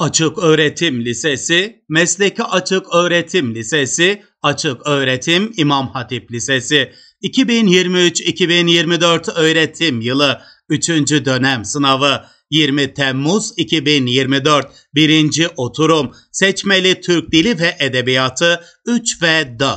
Açık Öğretim Lisesi, Mesleki Açık Öğretim Lisesi, Açık Öğretim İmam Hatip Lisesi, 2023-2024 öğretim yılı 3. dönem sınavı 20 Temmuz 2024 1. oturum seçmeli Türk Dili ve Edebiyatı 3 ve 4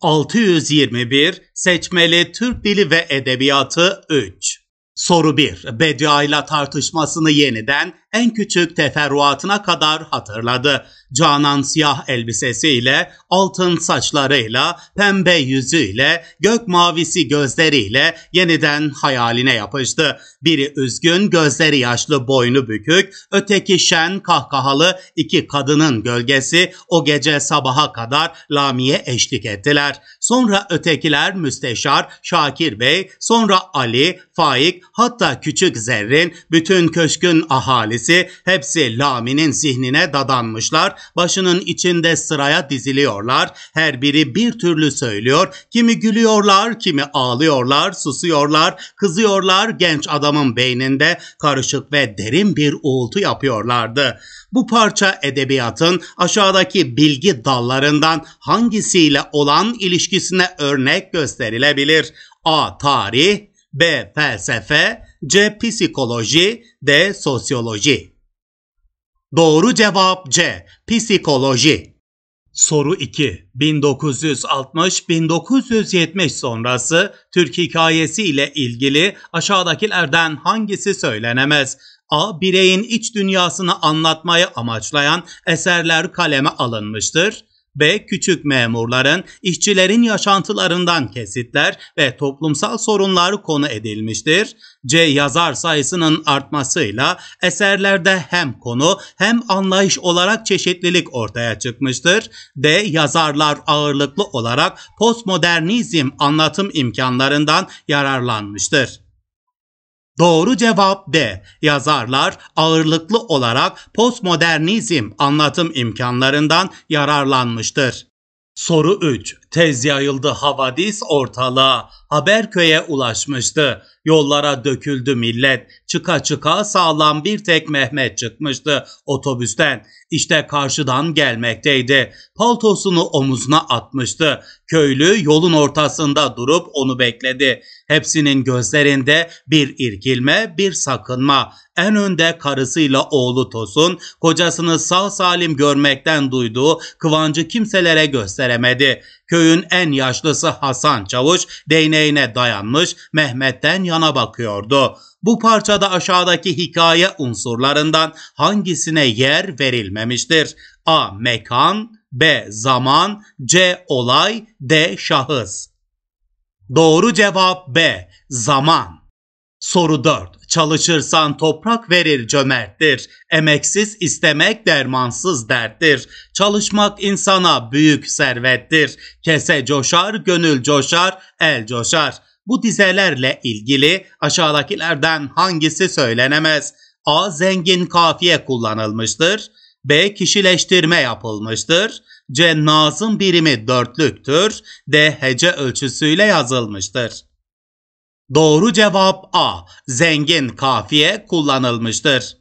621 seçmeli Türk Dili ve Edebiyatı 3 Soru 1. Bedia ile tartışmasını yeniden en küçük teferruatına kadar hatırladı canan siyah elbisesiyle, altın saçlarıyla, pembe yüzüyle, gök mavisi gözleriyle yeniden hayaline yapıştı. Biri üzgün, gözleri yaşlı, boynu bükük, öteki şen, kahkahalı iki kadının gölgesi o gece sabaha kadar Lami'ye eşlik ettiler. Sonra ötekiler müsteşar Şakir Bey, sonra Ali, Faik, hatta küçük Zerrin, bütün köşkün ahalisi hepsi Lami'nin zihnine dadanmışlar Başının içinde sıraya diziliyorlar. Her biri bir türlü söylüyor. Kimi gülüyorlar, kimi ağlıyorlar, susuyorlar, kızıyorlar. Genç adamın beyninde karışık ve derin bir uğultu yapıyorlardı. Bu parça edebiyatın aşağıdaki bilgi dallarından hangisiyle olan ilişkisine örnek gösterilebilir? A. Tarih B. Felsefe C. Psikoloji D. Sosyoloji Doğru cevap C. Psikoloji. Soru 2. 1960-1970 sonrası Türk hikayesi ile ilgili aşağıdakilerden hangisi söylenemez? A. Bireyin iç dünyasını anlatmayı amaçlayan eserler kaleme alınmıştır. B. Küçük memurların, işçilerin yaşantılarından kesitler ve toplumsal sorunları konu edilmiştir. C. Yazar sayısının artmasıyla eserlerde hem konu hem anlayış olarak çeşitlilik ortaya çıkmıştır. D. Yazarlar ağırlıklı olarak postmodernizm anlatım imkanlarından yararlanmıştır. Doğru cevap D. Yazarlar ağırlıklı olarak postmodernizm anlatım imkanlarından yararlanmıştır. Soru 3. Tez yayıldı havadis ortalığa, Haberköy'e ulaşmıştı. Yollara döküldü millet. Çıka çıka sağlam bir tek Mehmet çıkmıştı otobüsten. İşte karşıdan gelmekteydi. Paltosunu omuzuna atmıştı. Köylü yolun ortasında durup onu bekledi. Hepsinin gözlerinde bir irkilme, bir sakınma. En önde karısıyla oğlu Tosun, kocasını sağ salim görmekten duyduğu kıvancı kimselere gösteremedi. Köyün en yaşlısı Hasan Çavuş değneğine dayanmış Mehmet'ten yana bakıyordu. Bu parçada aşağıdaki hikaye unsurlarından hangisine yer verilmemiştir? A. Mekan B. Zaman C. Olay D. Şahıs Doğru cevap B. Zaman Soru 4. Çalışırsan toprak verir cömerttir. Emeksiz istemek dermansız derttir. Çalışmak insana büyük servettir. Kese coşar, gönül coşar, el coşar. Bu dizelerle ilgili aşağıdakilerden hangisi söylenemez? A. Zengin kafiye kullanılmıştır. B. Kişileştirme yapılmıştır. C. Nazım birimi dörtlüktür. D. Hece ölçüsüyle yazılmıştır. Doğru cevap A. Zengin kafiye kullanılmıştır.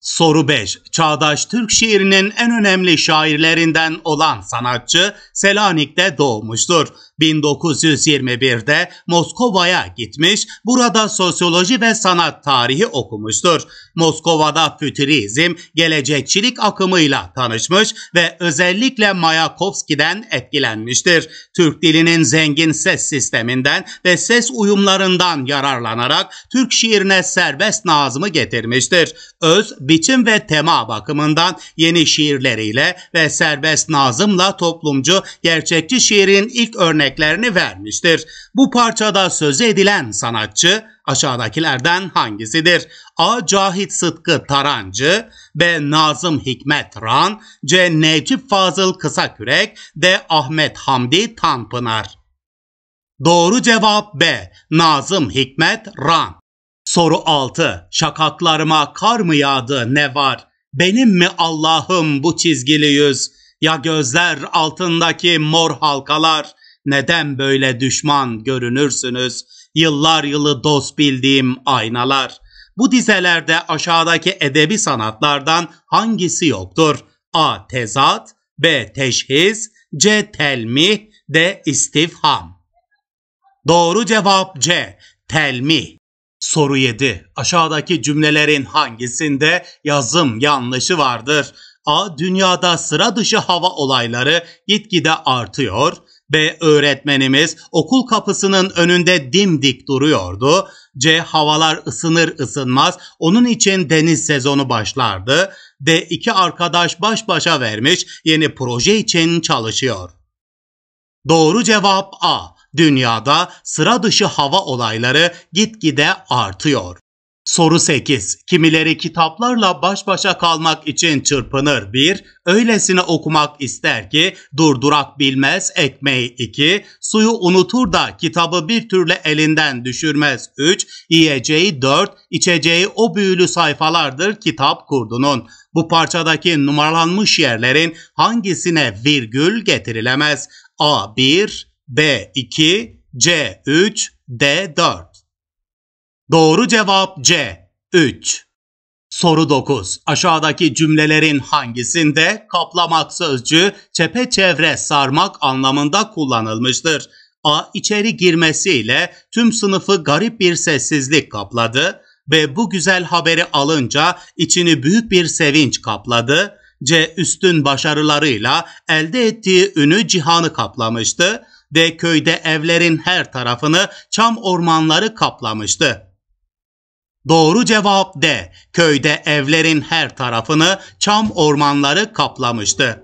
Soru 5. Çağdaş Türk şiirinin en önemli şairlerinden olan sanatçı Selanik'te doğmuştur. 1921'de Moskova'ya gitmiş, burada sosyoloji ve sanat tarihi okumuştur. Moskova'da fütürizm, gelecekçilik akımıyla tanışmış ve özellikle Mayakovski'den etkilenmiştir. Türk dilinin zengin ses sisteminden ve ses uyumlarından yararlanarak Türk şiirine serbest nazımı getirmiştir. Öz, biçim ve tema bakımından yeni şiirleriyle ve serbest nazımla toplumcu, gerçekçi şiirin ilk örnek örneklerini vermiştir. Bu parçada sözü edilen sanatçı aşağıdakilerden hangisidir? A. Cahit Sıtkı Tarancı B. Nazım Hikmet Ran C. Necip Fazıl Kısakürek D. Ahmet Hamdi Tanpınar Doğru cevap B. Nazım Hikmet Ran Soru 6. Şakaklarıma kar mı yağdı ne var? Benim mi Allah'ım bu çizgili yüz? Ya gözler altındaki mor halkalar? Neden böyle düşman görünürsünüz? Yıllar yılı dost bildiğim aynalar. Bu dizelerde aşağıdaki edebi sanatlardan hangisi yoktur? A. Tezat B. Teşhis C. Telmih D. istifham. Doğru cevap C. Telmih. Soru 7. Aşağıdaki cümlelerin hangisinde yazım yanlışı vardır? A. Dünyada sıra dışı hava olayları gitgide artıyor. B. Öğretmenimiz okul kapısının önünde dimdik duruyordu. C. Havalar ısınır ısınmaz onun için deniz sezonu başlardı. D. iki arkadaş baş başa vermiş yeni proje için çalışıyor. Doğru cevap A. Dünyada sıra dışı hava olayları gitgide artıyor. Soru 8. Kimileri kitaplarla baş başa kalmak için çırpınır. 1. Öylesine okumak ister ki durdurak bilmez ekmeği 2. Suyu unutur da kitabı bir türlü elinden düşürmez 3. Yiyeceği 4. içeceği o büyülü sayfalardır kitap kurdunun. Bu parçadaki numaralanmış yerlerin hangisine virgül getirilemez? A1, B2, C3, D4 Doğru cevap C. 3. Soru 9. Aşağıdaki cümlelerin hangisinde kaplamak sözcüğü çepeçevre sarmak anlamında kullanılmıştır? A. İçeri girmesiyle tüm sınıfı garip bir sessizlik kapladı. B. Bu güzel haberi alınca içini büyük bir sevinç kapladı. C. Üstün başarılarıyla elde ettiği ünü cihanı kaplamıştı. D. Köyde evlerin her tarafını çam ormanları kaplamıştı. Doğru cevap D. Köyde evlerin her tarafını çam ormanları kaplamıştı.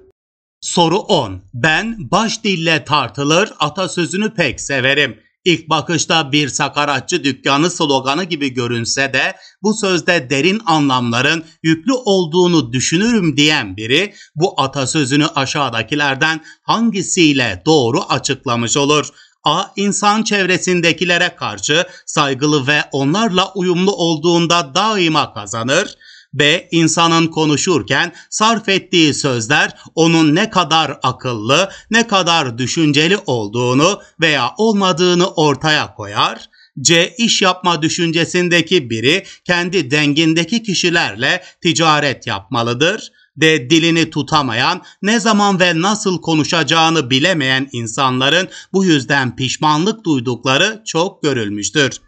Soru 10. Ben baş dille tartılır atasözünü pek severim. İlk bakışta bir sakaratçı dükkanı sloganı gibi görünse de bu sözde derin anlamların yüklü olduğunu düşünürüm diyen biri bu atasözünü aşağıdakilerden hangisiyle doğru açıklamış olur? A insan çevresindekilere karşı saygılı ve onlarla uyumlu olduğunda daima kazanır. B. insanın konuşurken sarf ettiği sözler onun ne kadar akıllı, ne kadar düşünceli olduğunu veya olmadığını ortaya koyar. C. iş yapma düşüncesindeki biri kendi dengindeki kişilerle ticaret yapmalıdır de dilini tutamayan, ne zaman ve nasıl konuşacağını bilemeyen insanların bu yüzden pişmanlık duydukları çok görülmüştür.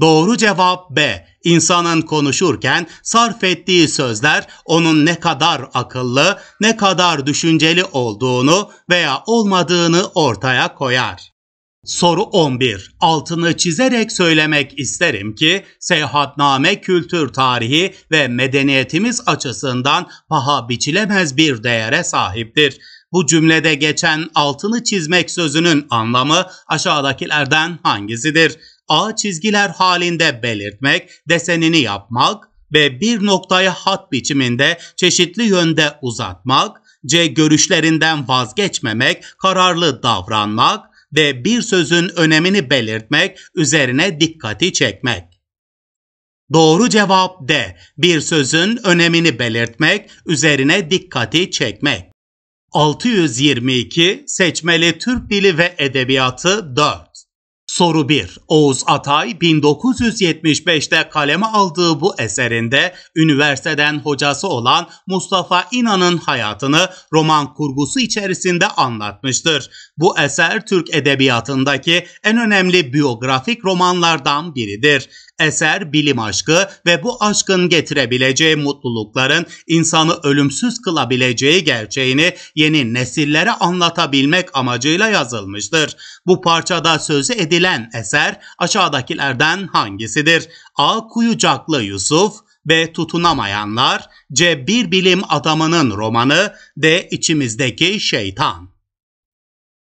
Doğru cevap B. İnsanın konuşurken sarf ettiği sözler onun ne kadar akıllı, ne kadar düşünceli olduğunu veya olmadığını ortaya koyar. Soru 11. Altını çizerek söylemek isterim ki seyahatname kültür tarihi ve medeniyetimiz açısından paha biçilemez bir değere sahiptir. Bu cümlede geçen altını çizmek sözünün anlamı aşağıdakilerden hangisidir? A çizgiler halinde belirtmek, desenini yapmak ve bir noktaya hat biçiminde çeşitli yönde uzatmak, C görüşlerinden vazgeçmemek, kararlı davranmak, ve bir sözün önemini belirtmek, üzerine dikkati çekmek. Doğru cevap D. Bir sözün önemini belirtmek, üzerine dikkati çekmek. 622 Seçmeli Türk Dili ve Edebiyatı 4 Soru 1. Oğuz Atay 1975'te kaleme aldığı bu eserinde üniversiteden hocası olan Mustafa İnan'ın hayatını roman kurgusu içerisinde anlatmıştır. Bu eser Türk edebiyatındaki en önemli biyografik romanlardan biridir. Eser bilim aşkı ve bu aşkın getirebileceği mutlulukların insanı ölümsüz kılabileceği gerçeğini yeni nesillere anlatabilmek amacıyla yazılmıştır. Bu parçada sözü edilen eser aşağıdakilerden hangisidir? A. Kuyucaklı Yusuf B. Tutunamayanlar C. Bir bilim adamının romanı D. İçimizdeki şeytan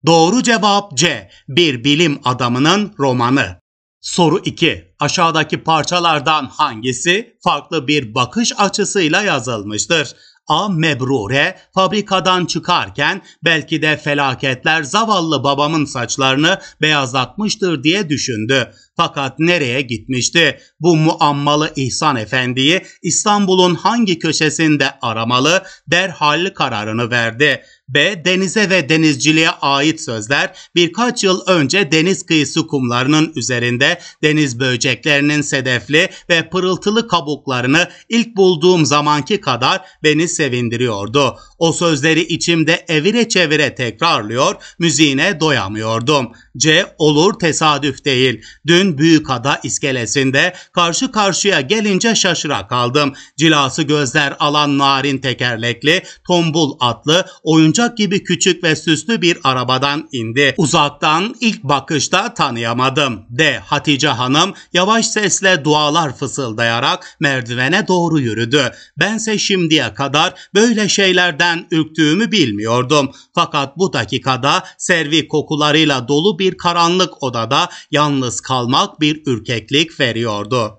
Doğru cevap C. Bir bilim adamının romanı. Soru 2. Aşağıdaki parçalardan hangisi farklı bir bakış açısıyla yazılmıştır? A. Mebrure fabrikadan çıkarken belki de felaketler zavallı babamın saçlarını beyazlatmıştır diye düşündü. Fakat nereye gitmişti? Bu muammalı İhsan Efendi'yi İstanbul'un hangi köşesinde aramalı derhal kararını verdi. B. Denize ve denizciliğe ait sözler birkaç yıl önce deniz kıyısı kumlarının üzerinde deniz böceklerinin sedefli ve pırıltılı kabuklarını ilk bulduğum zamanki kadar beni sevindiriyordu. O sözleri içimde evire çevire tekrarlıyor, müziğine doyamıyordum. C. Olur tesadüf değil. Dün Büyükada iskelesinde karşı karşıya gelince şaşıra kaldım. Cilası gözler alan narin tekerlekli, tombul atlı, oyuncak gibi küçük ve süslü bir arabadan indi. Uzaktan ilk bakışta tanıyamadım. D. Hatice Hanım yavaş sesle dualar fısıldayarak merdivene doğru yürüdü. Bense şimdiye kadar böyle şeylerden ürktüğümü bilmiyordum. Fakat bu dakikada servi kokularıyla dolu bir bir karanlık odada yalnız kalmak bir ürkeklik veriyordu.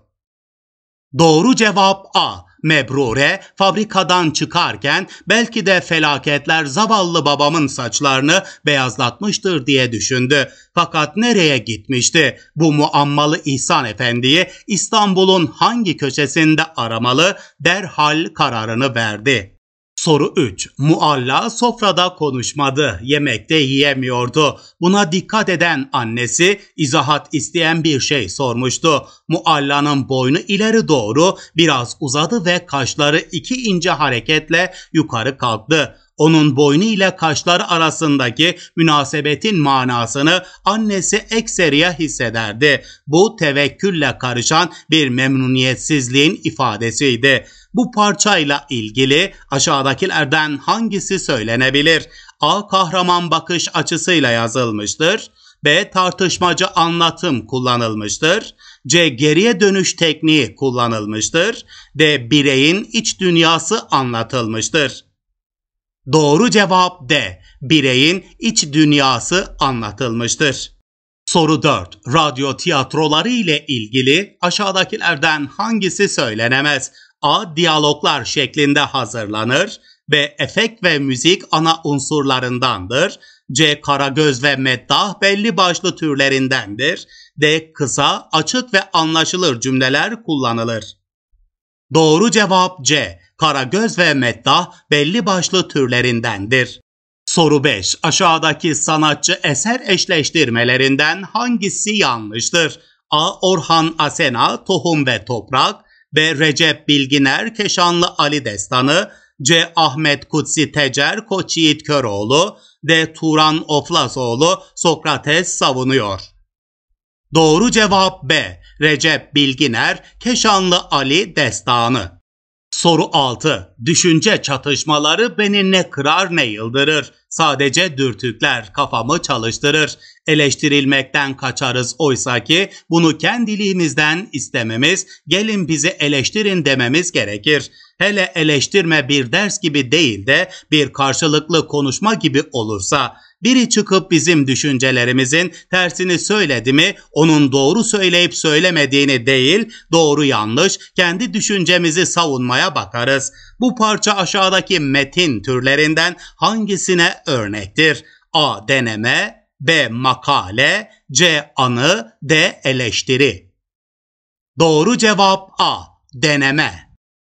Doğru cevap A. Mebrure fabrikadan çıkarken belki de felaketler zavallı babamın saçlarını beyazlatmıştır diye düşündü. Fakat nereye gitmişti? Bu muammalı İhsan Efendi'yi İstanbul'un hangi köşesinde aramalı derhal kararını verdi. Soru 3. Mualla sofrada konuşmadı, yemekte yiyemiyordu. Buna dikkat eden annesi izahat isteyen bir şey sormuştu. Mualla'nın boynu ileri doğru biraz uzadı ve kaşları iki ince hareketle yukarı kalktı. Onun boynu ile kaşları arasındaki münasebetin manasını annesi ekseriye hissederdi. Bu tevekkülle karışan bir memnuniyetsizliğin ifadesiydi. Bu parçayla ilgili aşağıdakilerden hangisi söylenebilir? A. Kahraman bakış açısıyla yazılmıştır. B. Tartışmacı anlatım kullanılmıştır. C. Geriye dönüş tekniği kullanılmıştır. D. Bireyin iç dünyası anlatılmıştır. Doğru cevap D. Bireyin iç dünyası anlatılmıştır. Soru 4. Radyo tiyatroları ile ilgili aşağıdakilerden hangisi söylenemez? A diyaloglar şeklinde hazırlanır ve efekt ve müzik ana unsurlarındandır. C karagöz ve meddah belli başlı türlerindendir. D kısa, açık ve anlaşılır cümleler kullanılır. Doğru cevap C. Karagöz ve meddah belli başlı türlerindendir. Soru 5. Aşağıdaki sanatçı eser eşleştirmelerinden hangisi yanlıştır? A. Orhan Asena, Tohum ve Toprak B. Recep Bilginer Keşanlı Ali Destanı, C. Ahmet Kutsi Tecer Koç Köroğlu, D. Turan Oflasoğlu Sokrates savunuyor. Doğru cevap B. Recep Bilginer Keşanlı Ali Destanı. Soru 6. Düşünce çatışmaları beni ne kırar ne yıldırır. Sadece dürtükler kafamı çalıştırır. Eleştirilmekten kaçarız oysa ki bunu kendiliğimizden istememiz, gelin bizi eleştirin dememiz gerekir. Hele eleştirme bir ders gibi değil de bir karşılıklı konuşma gibi olursa biri çıkıp bizim düşüncelerimizin tersini söyledi mi onun doğru söyleyip söylemediğini değil doğru yanlış kendi düşüncemizi savunmaya bakarız. Bu parça aşağıdaki metin türlerinden hangisine örnektir? A. Deneme B. Makale C. Anı D. Eleştiri Doğru cevap A. Deneme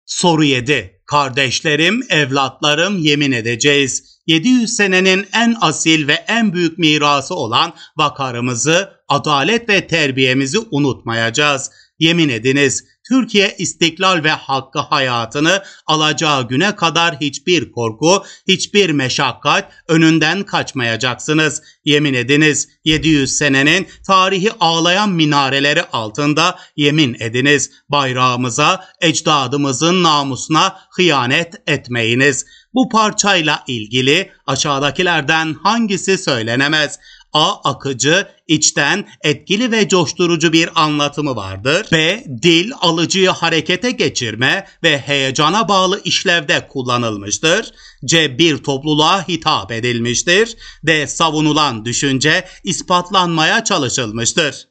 Soru 7 kardeşlerim, evlatlarım yemin edeceğiz. 700 senenin en asil ve en büyük mirası olan vakarımızı, adalet ve terbiyemizi unutmayacağız.'' Yemin ediniz Türkiye istiklal ve hakkı hayatını alacağı güne kadar hiçbir korku, hiçbir meşakkat önünden kaçmayacaksınız. Yemin ediniz 700 senenin tarihi ağlayan minareleri altında yemin ediniz bayrağımıza, ecdadımızın namusuna hıyanet etmeyiniz. Bu parçayla ilgili aşağıdakilerden hangisi söylenemez? A. Akıcı, içten, etkili ve coşturucu bir anlatımı vardır. B. Dil alıcıyı harekete geçirme ve heyecana bağlı işlevde kullanılmıştır. C. Bir topluluğa hitap edilmiştir. D. Savunulan düşünce ispatlanmaya çalışılmıştır.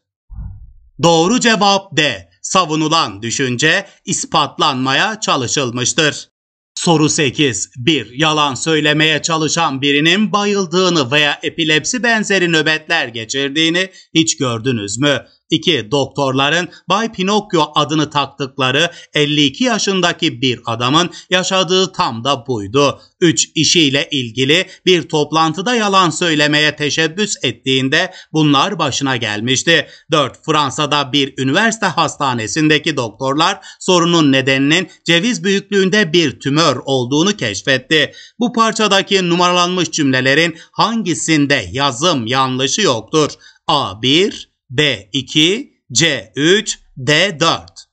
Doğru cevap D. Savunulan düşünce ispatlanmaya çalışılmıştır. Soru 8. 1. Yalan söylemeye çalışan birinin bayıldığını veya epilepsi benzeri nöbetler geçirdiğini hiç gördünüz mü? İki Doktorların Bay Pinokyo adını taktıkları 52 yaşındaki bir adamın yaşadığı tam da buydu. Üç işiyle ilgili bir toplantıda yalan söylemeye teşebbüs ettiğinde bunlar başına gelmişti. Dört Fransa'da bir üniversite hastanesindeki doktorlar sorunun nedeninin ceviz büyüklüğünde bir tümör olduğunu keşfetti. Bu parçadaki numaralanmış cümlelerin hangisinde yazım yanlışı yoktur? A1 B 2, C 3, D 4.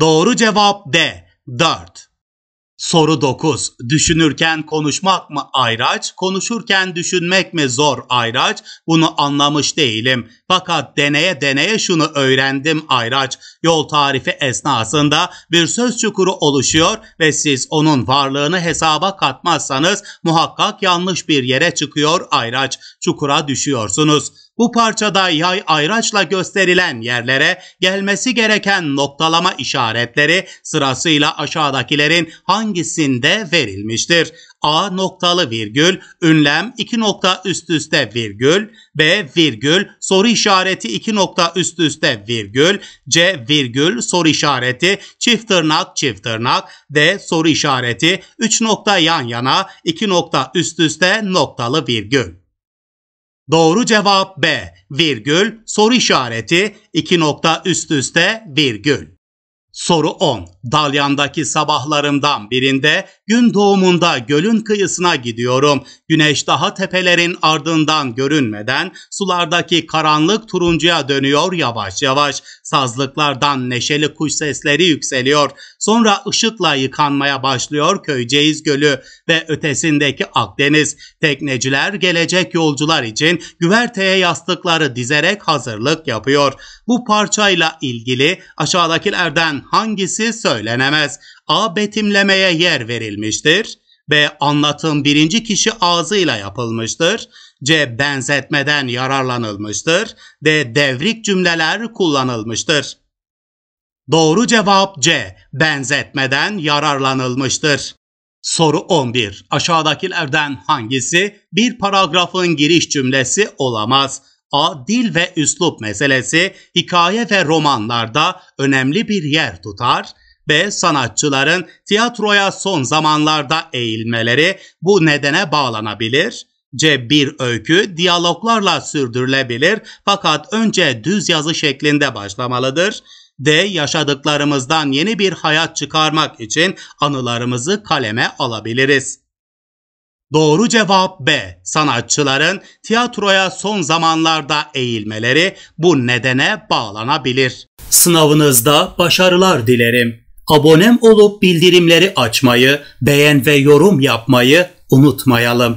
Doğru cevap D 4. Soru 9. Düşünürken konuşmak mı ayraç, konuşurken düşünmek mi zor ayraç? Bunu anlamış değilim. Fakat deneye deneye şunu öğrendim ayraç. Yol tarifi esnasında bir söz çukuru oluşuyor ve siz onun varlığını hesaba katmazsanız muhakkak yanlış bir yere çıkıyor ayraç. Çukura düşüyorsunuz. Bu parçada yay ayraçla gösterilen yerlere gelmesi gereken noktalama işaretleri sırasıyla aşağıdakilerin hangisinde verilmiştir? A noktalı virgül, ünlem 2 nokta üst üste virgül, B virgül, soru işareti 2 nokta üst üste virgül, C virgül, soru işareti, çift tırnak çift tırnak, D soru işareti, 3 nokta yan yana, 2 nokta üst üste noktalı virgül. Doğru cevap B. Virgül, soru işareti, iki nokta üst üste virgül. Soru 10. Dalyan'daki sabahlarımdan birinde gün doğumunda gölün kıyısına gidiyorum. Güneş daha tepelerin ardından görünmeden sulardaki karanlık turuncuya dönüyor yavaş yavaş. Sazlıklardan neşeli kuş sesleri yükseliyor. Sonra ışıkla yıkanmaya başlıyor Köyceğiz Gölü ve ötesindeki Akdeniz. Tekneciler gelecek yolcular için güverteye yastıkları dizerek hazırlık yapıyor. Bu parçayla ilgili aşağıdakilerden hangisi söylenemez? A betimlemeye yer verilmiştir. B. Anlatım birinci kişi ağzıyla yapılmıştır. C. Benzetmeden yararlanılmıştır. D. Devrik cümleler kullanılmıştır. Doğru cevap C. Benzetmeden yararlanılmıştır. Soru 11. Aşağıdakilerden hangisi bir paragrafın giriş cümlesi olamaz? A. Dil ve üslup meselesi hikaye ve romanlarda önemli bir yer tutar. B. Sanatçıların tiyatroya son zamanlarda eğilmeleri bu nedene bağlanabilir. C. Bir öykü diyaloglarla sürdürülebilir fakat önce düz yazı şeklinde başlamalıdır. D. Yaşadıklarımızdan yeni bir hayat çıkarmak için anılarımızı kaleme alabiliriz. Doğru cevap B. Sanatçıların tiyatroya son zamanlarda eğilmeleri bu nedene bağlanabilir. Sınavınızda başarılar dilerim abonem olup bildirimleri açmayı, beğen ve yorum yapmayı unutmayalım.